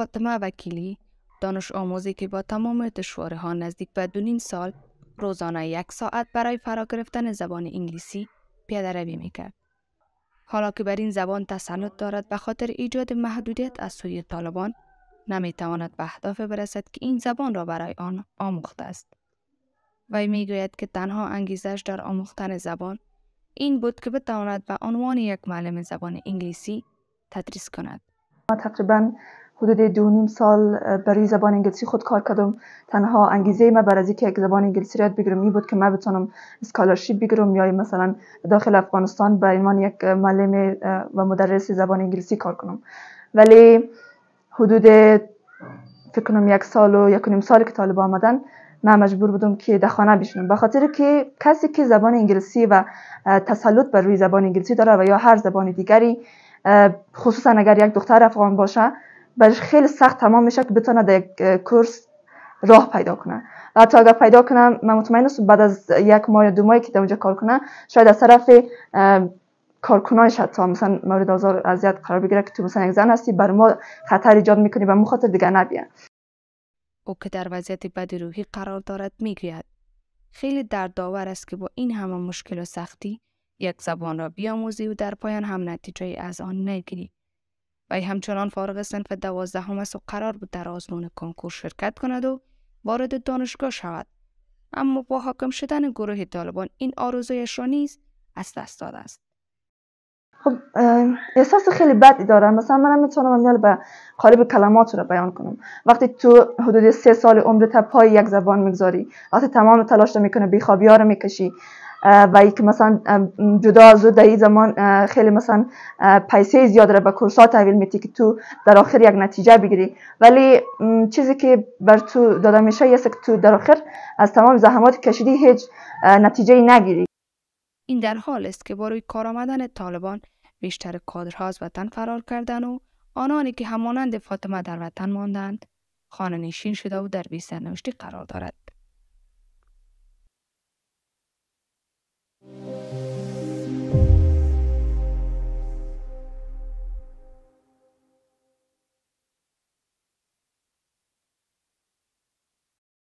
فاطمه وکیلی دانش آموزی که با تمام دشواره ها نزدیک به دونین سال روزانه یک ساعت برای فرا گرفتن زبان انگلیسی پیاده روی میکرد. حالا که بر این زبان تسلط دارد به خاطر ایجاد محدودیت از سوی طالبان نمیتواند به اهداف برسد که این زبان را برای آن آموخته است. وی میگوید که تنها انگیزش در آموختن زبان این بود که بتواند به عنوان یک معلم زبان انگلیسی تدریس کند. ما تقریبا حدود دو نیم سال برای زبان انگلیسی خود کار کردم تنها انگیزه ما برای اینکه یک زبان انگلیسی را بگیرم این بود که من بتونم اسکالرشیپ بگیرم یا مثلا داخل افغانستان به عنوان یک معلم و مدرس زبان انگلیسی کار کنم ولی حدود فکر کنم یک سال و یک نیم سال که طالب آمدن من مجبور بودم که در خانه بشینم به خاطر که کسی که زبان انگلیسی و تسلط بر روی زبان انگلیسی داره و یا هر زبان دیگری خصوصا اگر یک دختر افغان باشه برش خیلی سخت تمام میشه که بتونه در یک کورس راه پیدا کنه حتی اگر پیدا کنه من مطمئن است بعد از یک ماه یا دو ماهی که در اونجا کار کنه شاید از طرف کارکنانش حتی مثلا مورد آزار اذیت قرار بگیره که تو مثلا یک زن هستی بر ما خطر ایجاد میکنی و خاطر دیگه نبیه او که در وضعیت روحی قرار دارد میگوید خیلی داور است که با این همه مشکل و سختی یک زبان را بیاموزی و در پایان هم نتیجه از آن نگیری وی همچنان فارغ سنف دوازدهم است و قرار بود در آزمون کنکور شرکت کند و وارد دانشگاه شود اما با حاکم شدن گروه طالبان این آرزویش را نیز از دست داده است خب احساس خیلی بدی دارم مثلا منم میتونم میال به قالب کلمات رو بیان کنم وقتی تو حدود سه سال عمرت پای یک زبان میگذاری وقتی تمام تلاش رو میکنه بیخوابی ها رو میکشی و ای که مثلا جدا از در این زمان خیلی مثلا پیسه زیاد را به کورس تحویل میتی که تو در آخر یک نتیجه بگیری ولی چیزی که بر تو داده میشه یست که تو در آخر از تمام زحمات کشیدی هیچ نتیجه نگیری این در حال است که با روی کار آمدن طالبان بیشتر کادرها از وطن فرار کردن و آنانی که همانند فاطمه در وطن ماندند خانه نشین شده و در بی قرار دارد